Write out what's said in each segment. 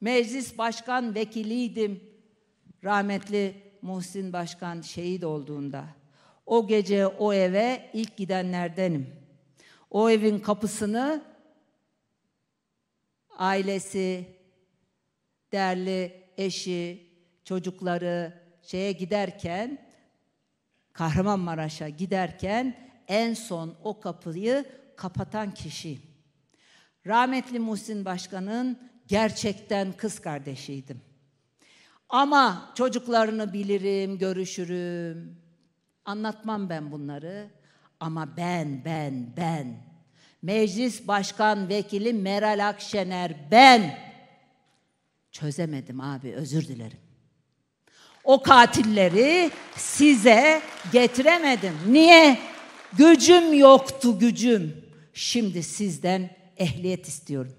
Meclis başkan vekiliydim. Rahmetli Muhsin Başkan şehit olduğunda. O gece o eve ilk gidenlerdenim. O evin kapısını ailesi, değerli eşi, çocukları şeye giderken Kahramanmaraş'a giderken en son o kapıyı kapatan kişi. Rahmetli Muhsin Başkan'ın gerçekten kız kardeşiydim. Ama çocuklarını bilirim, görüşürüm. Anlatmam ben bunları. Ama ben, ben, ben. Meclis Başkan Vekili Meral Akşener ben. Çözemedim abi, özür dilerim. O katilleri size getiremedim. Niye? Gücüm yoktu gücüm. Şimdi sizden ehliyet istiyorum.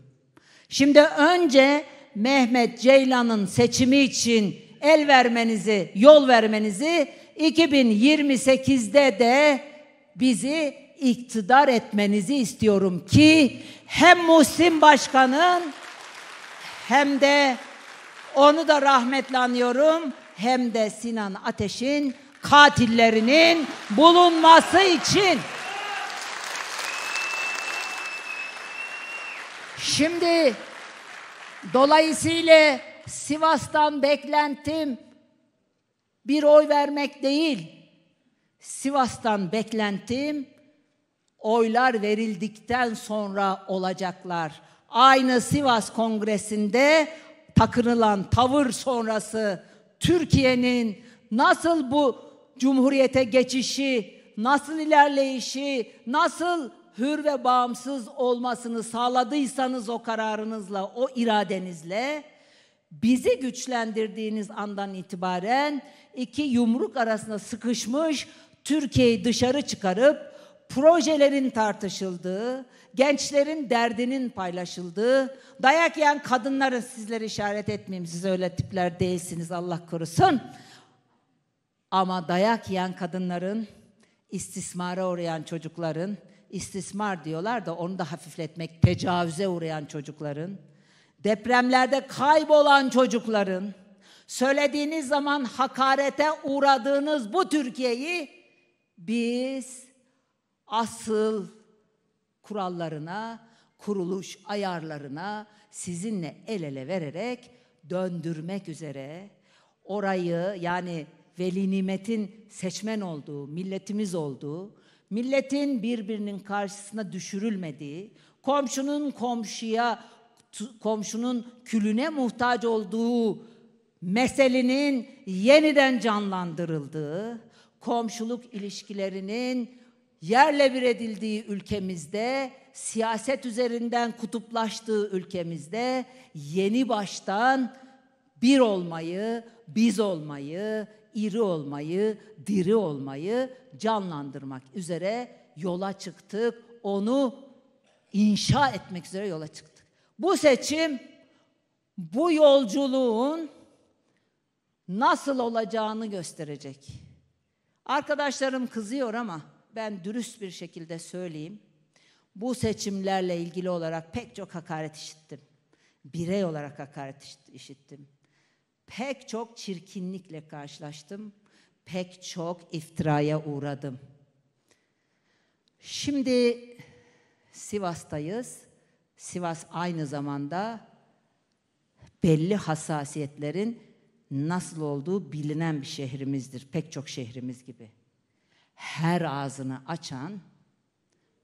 Şimdi önce Mehmet Ceylan'ın seçimi için el vermenizi, yol vermenizi 2028'de de bizi iktidar etmenizi istiyorum ki hem Muhsin Başkan'ın hem de onu da rahmetle anıyorum hem de Sinan Ateş'in katillerinin bulunması için Şimdi dolayısıyla Sivas'tan beklentim bir oy vermek değil. Sivas'tan beklentim oylar verildikten sonra olacaklar. Aynı Sivas Kongresi'nde takınılan tavır sonrası Türkiye'nin nasıl bu cumhuriyete geçişi, nasıl ilerleyişi, nasıl hür ve bağımsız olmasını sağladıysanız o kararınızla, o iradenizle bizi güçlendirdiğiniz andan itibaren iki yumruk arasında sıkışmış Türkiye'yi dışarı çıkarıp projelerin tartışıldığı, gençlerin derdinin paylaşıldığı, dayak yiyen kadınların sizleri işaret etmeyeyim siz öyle tipler değilsiniz Allah korusun. Ama dayak yiyen kadınların, istismara uğrayan çocukların, istismar diyorlar da onu da hafifletmek tecavüze uğrayan çocukların, depremlerde kaybolan çocukların, söylediğiniz zaman hakarete uğradığınız bu Türkiye'yi biz asıl kurallarına, kuruluş ayarlarına sizinle el ele vererek döndürmek üzere orayı yani veli nimetin seçmen olduğu, milletimiz olduğu, milletin birbirinin karşısına düşürülmediği, komşunun komşuya, komşunun külüne muhtaç olduğu meselenin yeniden canlandırıldığı, komşuluk ilişkilerinin yerle bir edildiği ülkemizde, siyaset üzerinden kutuplaştığı ülkemizde yeni baştan bir olmayı, biz olmayı, iri olmayı, diri olmayı canlandırmak üzere yola çıktık. Onu inşa etmek üzere yola çıktık. Bu seçim bu yolculuğun nasıl olacağını gösterecek. Arkadaşlarım kızıyor ama ben dürüst bir şekilde söyleyeyim. Bu seçimlerle ilgili olarak pek çok hakaret işittim. Birey olarak hakaret işittim. Pek çok çirkinlikle karşılaştım. Pek çok iftiraya uğradım. Şimdi Sivas'tayız. Sivas aynı zamanda belli hassasiyetlerin nasıl olduğu bilinen bir şehrimizdir. Pek çok şehrimiz gibi. Her ağzını açan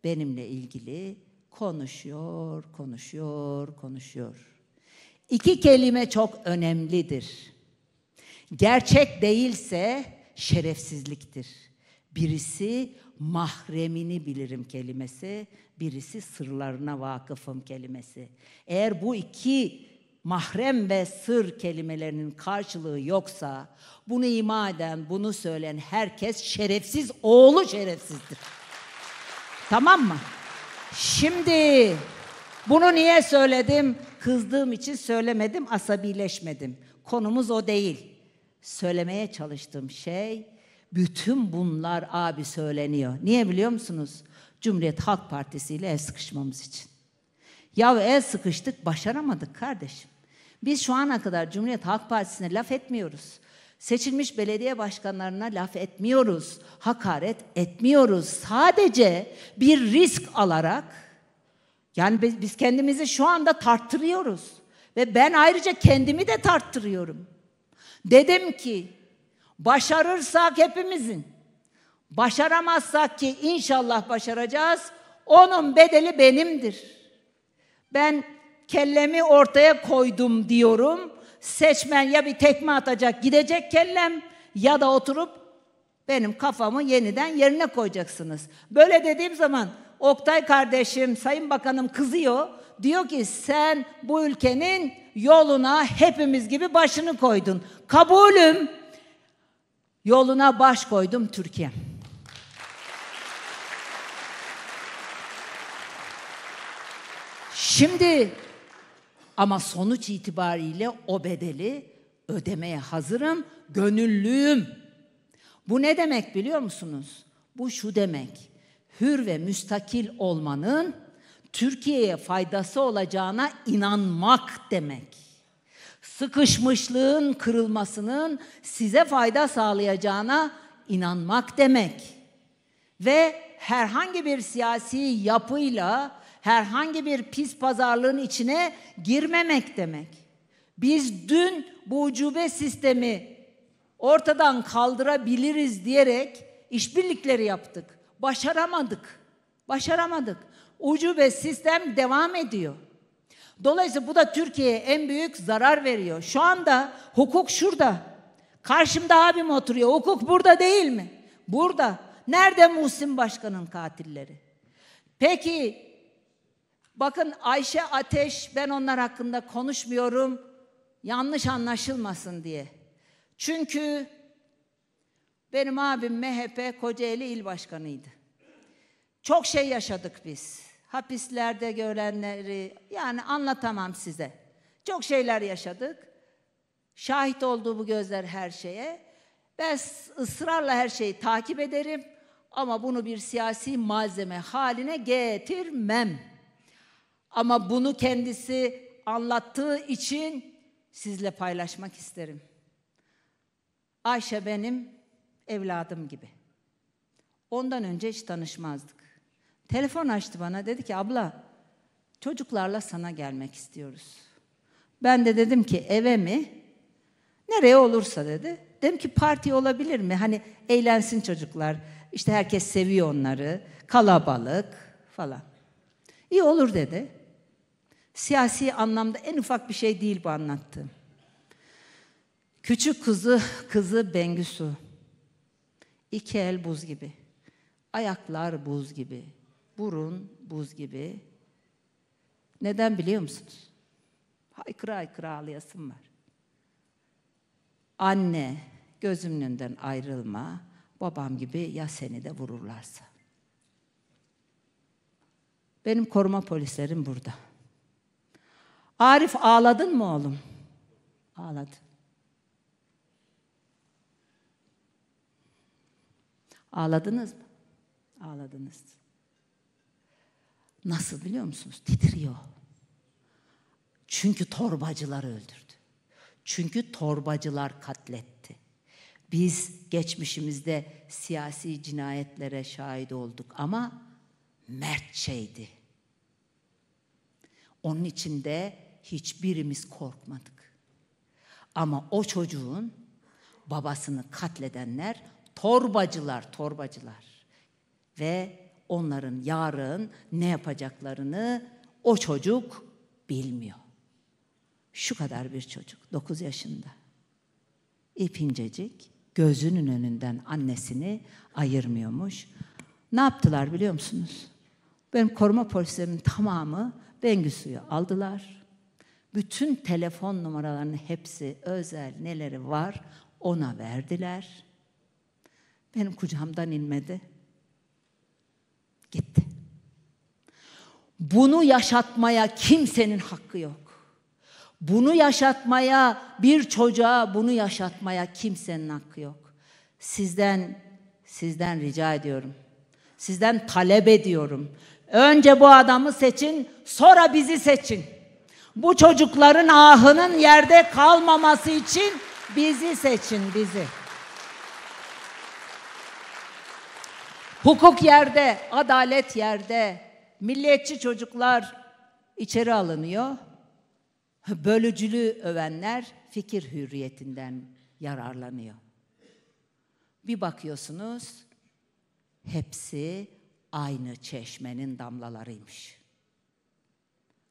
benimle ilgili konuşuyor, konuşuyor, konuşuyor. İki kelime çok önemlidir. Gerçek değilse şerefsizliktir. Birisi mahremini bilirim kelimesi, birisi sırlarına vakıfım kelimesi. Eğer bu iki mahrem ve sır kelimelerinin karşılığı yoksa bunu ima eden, bunu söyleyen herkes şerefsiz, oğlu şerefsizdir. tamam mı? Şimdi bunu niye söyledim? Kızdığım için söylemedim, asabileşmedim. Konumuz o değil. Söylemeye çalıştığım şey bütün bunlar abi söyleniyor. Niye biliyor musunuz? Cumhuriyet Halk Partisi ile el sıkışmamız için. Ya el sıkıştık başaramadık kardeşim. Biz şu ana kadar Cumhuriyet Halk Partisi'ne laf etmiyoruz. Seçilmiş belediye başkanlarına laf etmiyoruz. Hakaret etmiyoruz. Sadece bir risk alarak yani biz, kendimizi şu anda tarttırıyoruz. Ve ben ayrıca kendimi de tarttırıyorum. Dedim ki başarırsak hepimizin, başaramazsak ki inşallah başaracağız, onun bedeli benimdir. Ben kellemi ortaya koydum diyorum. Seçmen ya bir tekme atacak gidecek kellem ya da oturup benim kafamı yeniden yerine koyacaksınız. Böyle dediğim zaman Oktay kardeşim, Sayın Bakanım kızıyor. Diyor ki sen bu ülkenin yoluna hepimiz gibi başını koydun. Kabulüm. Yoluna baş koydum Türkiye. Şimdi ama sonuç itibariyle o bedeli ödemeye hazırım, gönüllüyüm. Bu ne demek biliyor musunuz? Bu şu demek. Hür ve müstakil olmanın Türkiye'ye faydası olacağına inanmak demek. Sıkışmışlığın kırılmasının size fayda sağlayacağına inanmak demek. Ve herhangi bir siyasi yapıyla herhangi bir pis pazarlığın içine girmemek demek. Biz dün bu ucube sistemi ortadan kaldırabiliriz diyerek işbirlikleri yaptık. Başaramadık. Başaramadık. Ucu ve sistem devam ediyor. Dolayısıyla bu da Türkiye'ye en büyük zarar veriyor. Şu anda hukuk şurada. Karşımda abim oturuyor. Hukuk burada değil mi? Burada. Nerede Muhsin Başkan'ın katilleri? Peki bakın Ayşe Ateş ben onlar hakkında konuşmuyorum. Yanlış anlaşılmasın diye. Çünkü benim abim MHP Kocaeli İl başkanıydı. Çok şey yaşadık biz. Hapislerde görenleri yani anlatamam size. Çok şeyler yaşadık. Şahit olduğu bu gözler her şeye. Ben ısrarla her şeyi takip ederim ama bunu bir siyasi malzeme haline getirmem. Ama bunu kendisi anlattığı için sizle paylaşmak isterim. Ayşe benim evladım gibi. Ondan önce hiç tanışmazdık. Telefon açtı bana dedi ki abla çocuklarla sana gelmek istiyoruz. Ben de dedim ki eve mi? Nereye olursa dedi. Dedim ki parti olabilir mi? Hani eğlensin çocuklar. İşte herkes seviyor onları. Kalabalık falan. İyi olur dedi. Siyasi anlamda en ufak bir şey değil bu anlattığım. Küçük kızı, kızı Bengüsü. İki el buz gibi. Ayaklar buz gibi. Burun buz gibi. Neden biliyor musunuz? Haykıra haykıra ağlayasım var. Anne gözümün önünden ayrılma. Babam gibi ya seni de vururlarsa. Benim koruma polislerim burada. Arif ağladın mı oğlum? Ağladı. Ağladınız mı? Ağladınız. Nasıl biliyor musunuz? Titriyor. Çünkü torbacılar öldürdü. Çünkü torbacılar katletti. Biz geçmişimizde siyasi cinayetlere şahit olduk ama mertçeydi. Onun içinde hiçbirimiz korkmadık. Ama o çocuğun babasını katledenler Torbacılar, torbacılar. Ve onların yarın ne yapacaklarını o çocuk bilmiyor. Şu kadar bir çocuk, 9 yaşında. İpincecik, gözünün önünden annesini ayırmıyormuş. Ne yaptılar biliyor musunuz? Benim koruma polislerimin tamamı Bengüsü'yü aldılar. Bütün telefon numaralarının hepsi özel neleri var ona verdiler. Benim kucağımdan inmedi. Gitti. Bunu yaşatmaya kimsenin hakkı yok. Bunu yaşatmaya bir çocuğa bunu yaşatmaya kimsenin hakkı yok. Sizden sizden rica ediyorum. Sizden talep ediyorum. Önce bu adamı seçin, sonra bizi seçin. Bu çocukların ahının yerde kalmaması için bizi seçin, bizi. Hukuk yerde, adalet yerde. Milliyetçi çocuklar içeri alınıyor. Bölücülüğü övenler fikir hürriyetinden yararlanıyor. Bir bakıyorsunuz hepsi aynı çeşmenin damlalarıymış.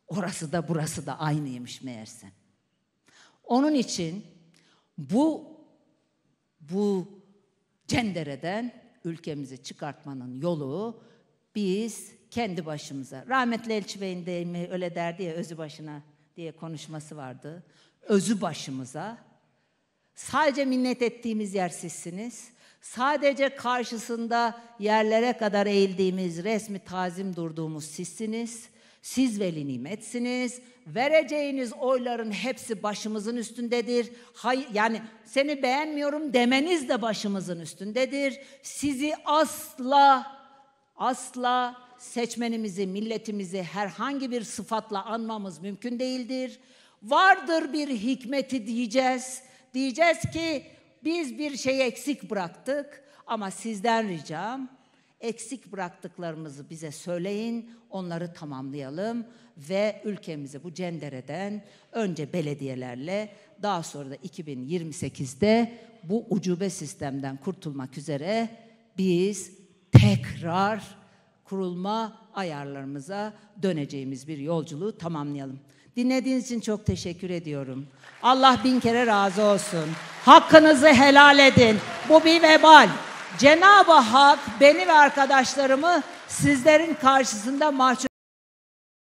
Orası da burası da aynıymış meğerse. Onun için bu bu cendereden ülkemizi çıkartmanın yolu biz kendi başımıza. Rahmetli Elçi Bey'in deyimi öyle derdi ya özü başına diye konuşması vardı. Özü başımıza. Sadece minnet ettiğimiz yer sizsiniz. Sadece karşısında yerlere kadar eğildiğimiz, resmi tazim durduğumuz sizsiniz. Siz veli nimetsiniz. Vereceğiniz oyların hepsi başımızın üstündedir. Hay yani seni beğenmiyorum demeniz de başımızın üstündedir. Sizi asla asla seçmenimizi, milletimizi herhangi bir sıfatla anmamız mümkün değildir. Vardır bir hikmeti diyeceğiz. Diyeceğiz ki biz bir şey eksik bıraktık ama sizden ricam Eksik bıraktıklarımızı bize söyleyin, onları tamamlayalım ve ülkemizi bu cendereden önce belediyelerle daha sonra da 2028'de bu ucube sistemden kurtulmak üzere biz tekrar kurulma ayarlarımıza döneceğimiz bir yolculuğu tamamlayalım. Dinlediğiniz için çok teşekkür ediyorum. Allah bin kere razı olsun. Hakkınızı helal edin. Bu bir vebal. Cenab-ı Hak beni ve arkadaşlarımı sizlerin karşısında mahcup